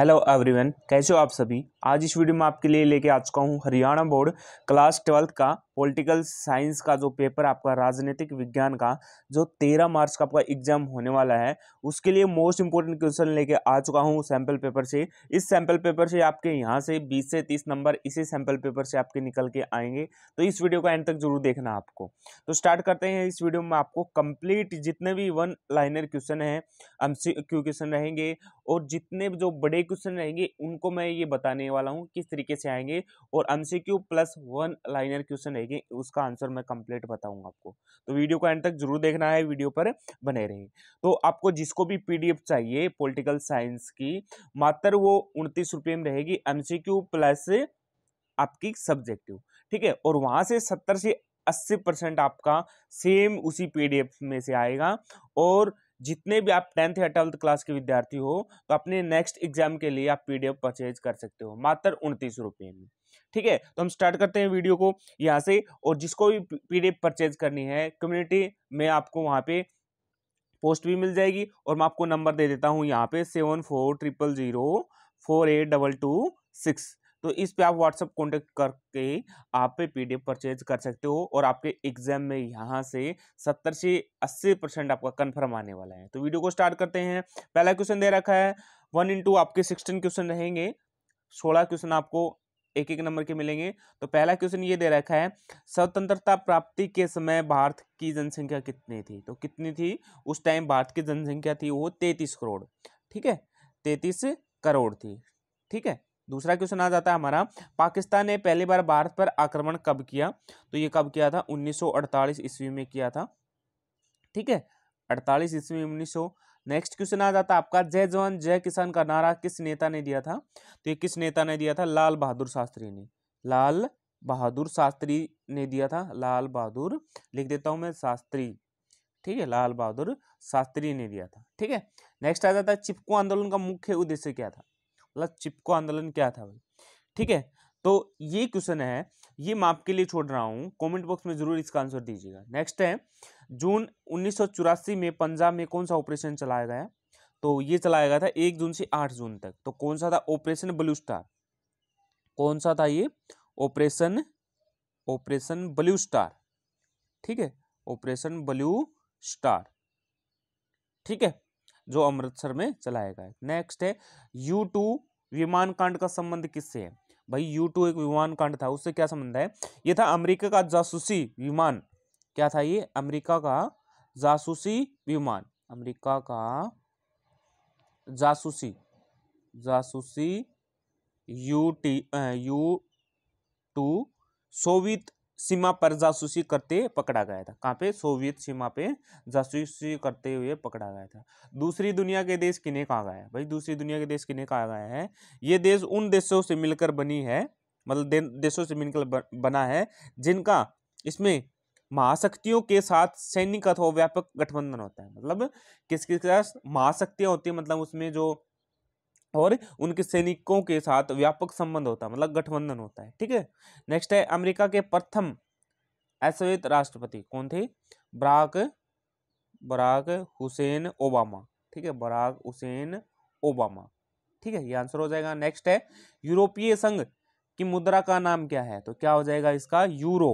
hello everyone कैसे हो आप सभी आज इस वीडियो में आपके लिए लेके आ चुका हूँ हरियाणा बोर्ड क्लास ट्वेल्थ का पॉलिटिकल साइंस का जो पेपर आपका राजनीतिक विज्ञान का जो तेरह मार्च का आपका एग्जाम होने वाला है उसके लिए मोस्ट इंपॉर्टेंट क्वेश्चन लेके आ चुका हूँ सैम्पल पेपर से इस सैम्पल पेपर से आपके यहाँ से बीस से तीस नंबर इसी सैम्पल पेपर से आपके निकल के आएंगे तो इस वीडियो को एंड तक जरूर देखना आपको तो स्टार्ट करते हैं इस वीडियो में आपको कंप्लीट जितने भी वन लाइनर क्वेश्चन है एम क्यू क्वेश्चन रहेंगे और जितने जो बड़े क्वेश्चन रहेंगे उनको मैं ये बताने वाला हूँ किस तरीके से आएंगे और M plus one liner question आएगी उसका आंसर मैं कंप्लीट बताऊंगा आपको तो वीडियो को एंड तक जरूर देखना है वीडियो पर बने रहे तो आपको जिसको भी पीडीएफ चाहिए पॉलिटिकल साइंस की मात्र वो उनतीस रुपये में रहेगी एमसीक्यू प्लस आपकी सब्जेक्टिव ठीक है और वहाँ से सत्तर से अस्सी परसेंट आपका सेम उसी पीडीएफ में से आएगा और जितने भी आप टेंथ या ट्वेल्थ क्लास के विद्यार्थी हो तो अपने नेक्स्ट एग्जाम के लिए आप पीडीएफ परचेज कर सकते हो मात्र उनतीस रुपये में ठीक है तो हम स्टार्ट करते हैं वीडियो को यहाँ से और जिसको भी पीडीएफ परचेज करनी है कम्युनिटी में आपको वहाँ पे पोस्ट भी मिल जाएगी और मैं आपको नंबर दे देता हूँ यहाँ पे seven four triple zero four eight double two six तो इस पे आप व्हाट्सअप कॉन्टेक्ट करके आप पे पीडीएफ परचेज कर सकते हो और आपके एग्जाम में यहाँ से सत्तर से अस्सी परसेंट आपका कन्फर्म आने वाला है तो वीडियो को स्टार्ट करते हैं पहला क्वेश्चन दे रखा है वन इंटू आपके सिक्सटीन क्वेश्चन रहेंगे सोलह क्वेश्चन आपको एक एक नंबर के मिलेंगे तो पहला क्वेश्चन ये दे रखा है स्वतंत्रता प्राप्ति के समय भारत की जनसंख्या कितनी थी तो कितनी थी उस टाइम भारत की जनसंख्या थी वो तैतीस करोड़ ठीक है तैतीस करोड़ थी ठीक है दूसरा क्वेश्चन आ जाता है हमारा पाकिस्तान ने पहली बार भारत पर आक्रमण कब किया तो ये कब किया था 1948 ईस्वी में किया था ठीक है 48 ईस्वी में 1900 नेक्स्ट क्वेश्चन आ जाता है आपका जय जवान जय किसान का नारा किस नेता ने दिया था तो ये किस नेता ने दिया था लाल बहादुर शास्त्री ने लाल बहादुर शास्त्री ने दिया था लाल बहादुर लिख देता हूँ मैं शास्त्री ठीक है लाल बहादुर शास्त्री ने दिया था ठीक है नेक्स्ट आ जाता है चिपको आंदोलन का मुख्य उद्देश्य क्या था मतलब चिपको आंदोलन क्या था भाई ठीक है तो ये क्वेश्चन है ये मैं आपके लिए छोड़ रहा हूँ कमेंट बॉक्स में जरूर इसका आंसर दीजिएगा नेक्स्ट है जून उन्नीस में पंजाब में कौन सा ऑपरेशन चलाया गया तो ये चलाया गया था एक जून से आठ जून तक तो कौन सा था ऑपरेशन ब्लू स्टार कौन सा था ये ऑपरेशन ऑपरेशन ब्लू स्टार ठीक है ऑपरेशन ब्लू स्टार ठीक है जो अमृतसर में चलाया गया नेक्स्ट है यू टू विमान कांड का संबंध किससे है भाई यू टू एक विमान कांड था उससे क्या संबंध है ये था अमेरिका का जासूसी विमान क्या था ये अमेरिका का जासूसी विमान अमेरिका का जासूसी जासूसी U T U two Soviet सीमा पर जासूसी करते पकड़ा गया था कहाँ पे सोवियत सीमा पे जासूसी करते हुए पकड़ा गया था दूसरी दुनिया के देश किन्हें कहा गया है भाई दूसरी दुनिया के देश किन्हें कहा गया है ये देश उन देशों से मिलकर बनी है मतलब देशों से मिलकर बना है जिनका इसमें महाशक्तियों के साथ सैनिक अथवा व्यापक गठबंधन होता है मतलब किस किस महाशक्तियाँ होती है मतलब उसमें जो और उनके सैनिकों के साथ व्यापक संबंध होता है मतलब गठबंधन होता है ठीक है नेक्स्ट है अमेरिका के प्रथम अश्वेत राष्ट्रपति कौन थे बराक बराक हुसैन ओबामा ठीक है बराक हुसैन ओबामा ठीक है ये आंसर हो जाएगा नेक्स्ट है यूरोपीय संघ की मुद्रा का नाम क्या है तो क्या हो जाएगा इसका यूरो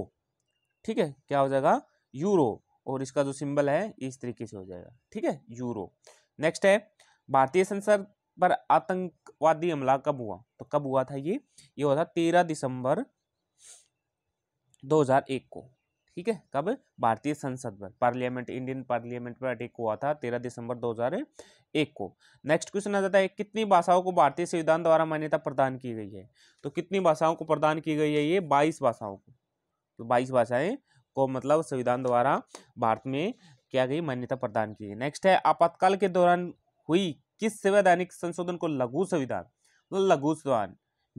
ठीक है क्या हो जाएगा यूरो और इसका जो सिंबल है इस तरीके से हो जाएगा ठीक है यूरो नेक्स्ट है भारतीय संसद पर आतंकवादी हमला कब हुआ तो कब हुआ था ये ये हुआ था तेरह दिसंबर 2001 को ठीक है कब भारतीय संसद पर पार्लियामेंट इंडियन पार्लियामेंट पर अटैक हुआ था तेरह दिसंबर 2001 को नेक्स्ट क्वेश्चन आ जाता है कितनी भाषाओं को भारतीय संविधान द्वारा मान्यता प्रदान की गई है तो कितनी भाषाओं को प्रदान की गई है ये बाईस भाषाओं को तो बाईस भाषाएं को मतलब संविधान द्वारा भारत में क्या गई मान्यता प्रदान की गई नेक्स्ट है आपातकाल के दौरान हुई किस संवैधानिक संशोधन को लघु संविधान तो लघु संविधान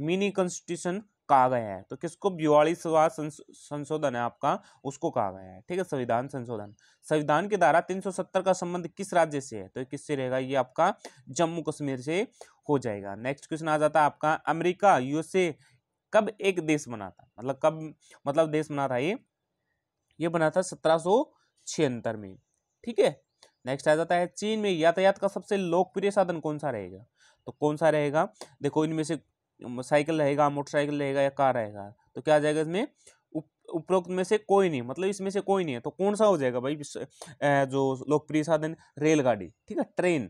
मिनी कॉन्स्टिट्यूशन कहा गया है तो किसको बिवालीसवा संशोधन है आपका उसको कहा गया है ठीक है संविधान संशोधन संविधान के द्वारा 370 का संबंध किस राज्य से है तो किससे रहेगा ये आपका जम्मू कश्मीर से हो जाएगा नेक्स्ट क्वेश्चन आ जाता है आपका अमेरिका यूएसए कब एक देश बना था मतलब कब मतलब देश बना था ये ये बना था सत्रह में ठीक है नेक्स्ट आ जाता है चीन में यातायात का सबसे लोकप्रिय साधन कौन सा रहेगा तो कौन सा रहेगा देखो इनमें से साइकिल रहेगा मोटरसाइकिल रहेगा या कार रहेगा तो क्या आ जाएगा इसमें उपरोक्त में से कोई नहीं मतलब इसमें से कोई नहीं है तो कौन सा हो जाएगा भाई जो लोकप्रिय साधन रेलगाड़ी ठीक है ट्रेन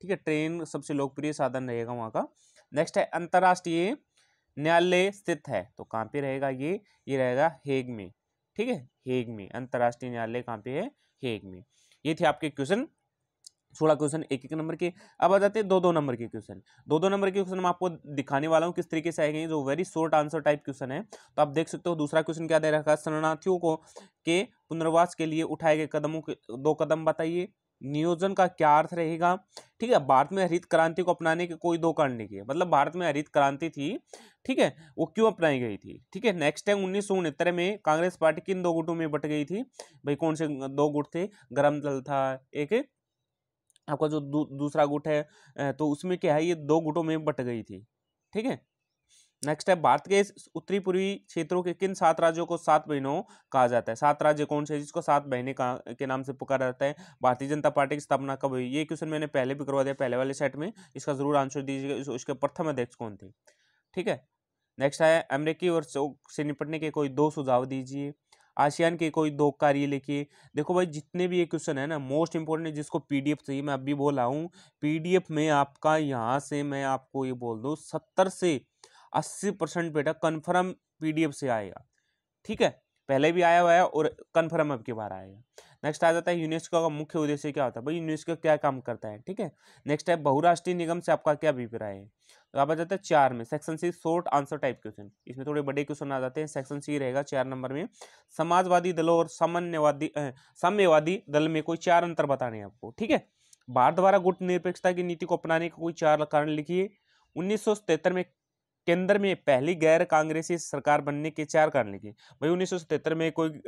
ठीक है ट्रेन सबसे लोकप्रिय साधन रहेगा वहाँ का नेक्स्ट है अंतर्राष्ट्रीय न्यायालय स्थित है तो कहाँ पे रहेगा ये ये रहेगा हेग में ठीक है हेग में अंतर्राष्ट्रीय न्यायालय कहाँ पे है हेग में ये थे आपके क्वेश्चन सोलह क्वेश्चन एक एक नंबर के अब आ जाते हैं दो दो नंबर के क्वेश्चन दो दो नंबर के क्वेश्चन मैं आपको दिखाने वाला हूँ किस तरीके से आएंगे जो very short answer type question है तो आप देख सकते हो दूसरा क्वेश्चन क्या दे रखा है शरणार्थियों को के पुनर्वास के लिए उठाए गए कदमों के दो कदम बताइए नियोजन का क्या अर्थ रहेगा ठीक है भारत में हरित क्रांति को अपनाने के कोई दो कारण नहीं किए मतलब भारत में हरित क्रांति थी ठीक है वो क्यों अपनाई गई थी ठीक है नेक्स्ट टाइम उन्नीस में कांग्रेस पार्टी किन दो गुटों में बट गई थी भाई कौन से दो गुट थे गर्म दल था एक आपका जो दू, दूसरा गुट है तो उसमें क्या है ये दो गुटों में बट गई थी ठीक है नेक्स्ट है भारत के उत्तरी पूर्वी क्षेत्रों के किन सात राज्यों को सात बहनों कहा जाता है सात राज्य कौन से जिसको सात बहने के नाम से पुकारा जाता है भारतीय जनता पार्टी की स्थापना कब हुई ये क्वेश्चन मैंने पहले भी करवा दिया पहले वाले सेट में इसका जरूर आंसर दीजिएगा उसके प्रथम अध्यक्ष कौन थे ठीक है नेक्स्ट है अमेरिकी और से निपटने के कोई दो सुझाव दीजिए आसियान के कोई दो कार्य लिखिए देखो भाई जितने भी ये क्वेश्चन है ना मोस्ट इंपॉर्टेंट जिसको पीडीएफ चाहिए मैं अभी बोला बोल रहा हूँ पीडीएफ में आपका यहाँ से मैं आपको ये बोल दूँ सत्तर से अस्सी परसेंट बेटा कन्फर्म पी से आएगा ठीक है पहले भी आया हुआ है और कन्फर्म अब की बार आएगा नेक्स्ट आ जाता है यूनेस्को का मुख्य उद्देश्य क्या होता है भाई यूनेस्को क्या काम करता है ठीक है नेक्स्ट है बहुराष्ट्रीय निगम से आपका क्या अभिप्राय है तो आप आ जाता है चार में section C short answer type question इसमें थोड़े बड़े क्वेश्चन आ जाते हैं सेक्शन सी रहेगा चार नंबर में समाजवादी दलों और सामान्यवादी साम्यवादी दल में कोई चार अंतर बताने आपको ठीक है भारत द्वारा गुट निरपेक्षता की नीति को अपनाने का कोई चार कारण लिखिए उन्नीस में केंद्र में पहली गैर कांग्रेसी सरकार बनने के चार कारण लिखे भाई उन्नीस में कोई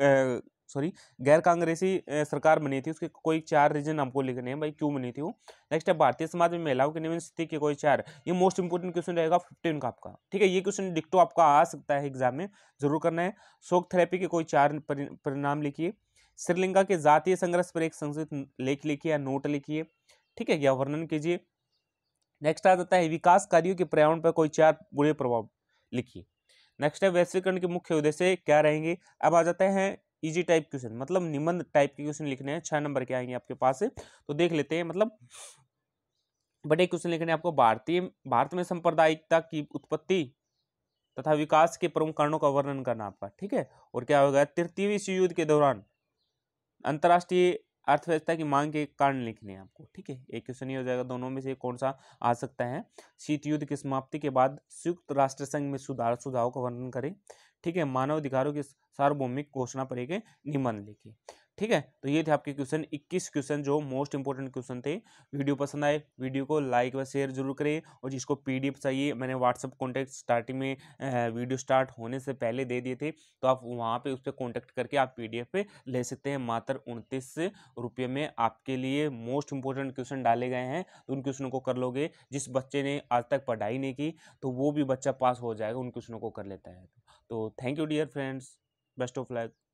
सॉरी गैर कांग्रेसी सरकार बनी थी उसके कोई चार रीजन आपको लिखने हैं भाई क्यों बनी थी वो नेक्स्ट है भारतीय समाज में महिलाओं की निम्न स्थिति के कोई चार ये मोस्ट इंपोर्टेंट क्वेश्चन रहेगा फिफ्टीन का आपका ठीक है ये क्वेश्चन डिक्टो आपका आ सकता है एग्जाम में जरूर करना है शोक थेरेपी के कोई चार परिणाम लिखिए श्रीलंका के जातीय संघर्ष पर एक संस्कृत लेख लिखिए या नोट लिखिए ठीक है या वर्णन कीजिए नेक्स्ट आ जाता है विकास कार्यों के पर्यावरण पर कोई चार बुरे प्रभाव लिखिए नेक्स्ट है वैश्वीकरण के मुख्य उद्देश्य क्या रहेंगे अब आ जाते हैं इजी टाइप क्वेश्चन मतलब निबंध टाइप के क्वेश्चन लिखने हैं छह नंबर के आएंगे आपके पास तो देख लेते हैं मतलब बड़े क्वेश्चन लिखने आपको भारतीय भारत में सांप्रदायिकता की उत्पत्ति तथा विकास के प्रमुख कारणों का वर्णन करना आपका ठीक है और क्या होगा तृतीय विश्व युद्ध के दौरान अंतर्राष्ट्रीय अर्थव्यवस्था की मांग के कारण लिखने हैं आपको ठीक है एक क्वेश्चन ये हो जाएगा दोनों में से कौन सा आ सकता है शीत युद्ध की समाप्ति के बाद संयुक्त राष्ट्र संघ में सुधार सुझाव का वर्णन करें ठीक है मानव अधिकारों की सार्वभौमिक घोषणा पर एक निबंध लिखे ठीक है तो ये थे आपके क्वेश्चन 21 क्वेश्चन जो मोस्ट इंपॉर्टेंट क्वेश्चन थे वीडियो पसंद आए वीडियो को लाइक व शेयर जरूर करें और जिसको पीडीएफ चाहिए मैंने व्हाट्सअप कॉन्टैक्ट स्टार्टिंग में वीडियो स्टार्ट होने से पहले दे दिए थे तो आप वहाँ पर उस पर कॉन्टैक्ट करके आप पी पे ले सकते हैं मात्र उनतीस रुपये में आपके लिए मोस्ट इंपॉर्टेंट क्वेश्चन डाले गए हैं तो उन क्वेश्चनों को कर लोगे जिस बच्चे ने आज तक पढ़ाई नहीं की तो वो भी बच्चा पास हो जाएगा उन क्वेश्चनों को कर लेता है तो thank you dear friends best of life